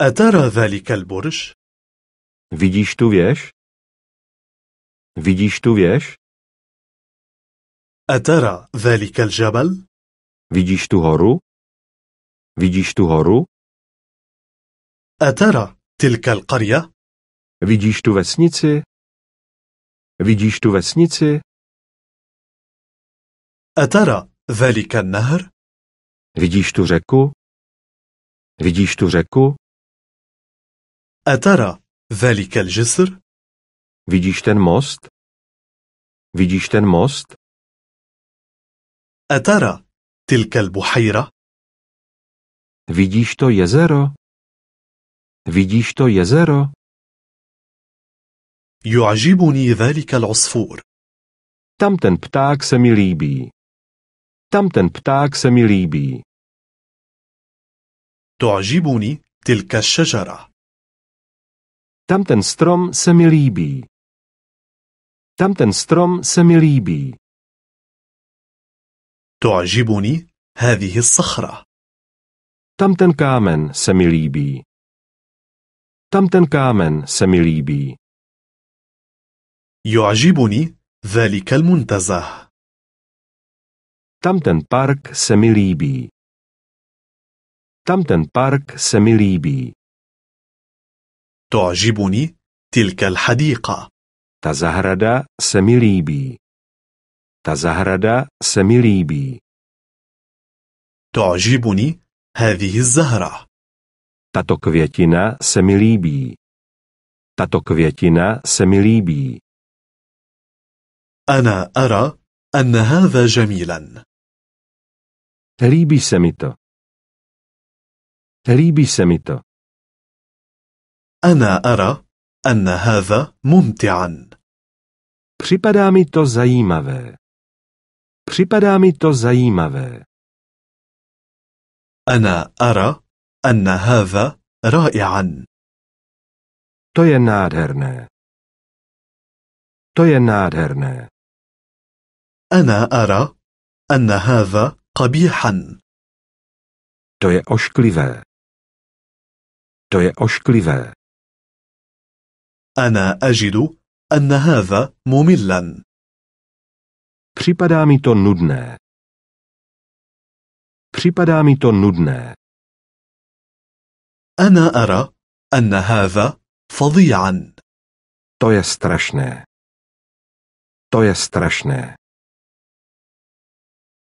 أترى ذلك البرج؟ Vidíš tu věž? Vidíš tu věž? أترى ذلك الجبل؟ Vidíš tu horu? Vidíš tu horu? أترى تلك القرية؟ Vidíš tu vesnici? Vidíš tu vesnici? أترى ذلك النهر؟ Vidíš tu řeku? Vidíš tu řeku? أترى ذلك الجسر؟ Vidíš ten most? Vidíš ten most? أترى تلك البحيرة؟ Vidíš to jezero? Vidíš to jezero? يعجبني ذلك العصفور. Tamten pták se mi líbí. Tamten pták se mi líbí. تعجبني تلك الشجرة. Tam ten strom se mi líbí. Tam ten strom se mi líbí. تعجبني هذه الصخرة. ten kámen se mi líbí. Tam ten kámen se mi líbí. يعجبني ذلك المنتزه. ten park se mi líbí. Tam ten park se mi líbí. تعجبني تلك الحديقة. Ta zahrada se mi líbí. Ta zahrada se mi líbí. تعجبني هذه الزهرة. Tato květina se mi líbí. Tato květina se mi líbí. أنا أرى أن هذا جميلا. Líbí se mi to. Líbí se mi to. أنا أرى أن هذا ممتعا. Připadá mi to zajímavé. Připadá mi to zajímavé. أنا أرى أن هذا رائعا. To je nádherné. To je nádherné. أنا أرى أن هذا قبيحا. To je ošklivé. To je ošklivé. أنا أجد أن هذا مملا. Připadá mi to nudné. Připadá mi to nudné. أنا أرى أن هذا فظيعا. To je strašné. To je strašné.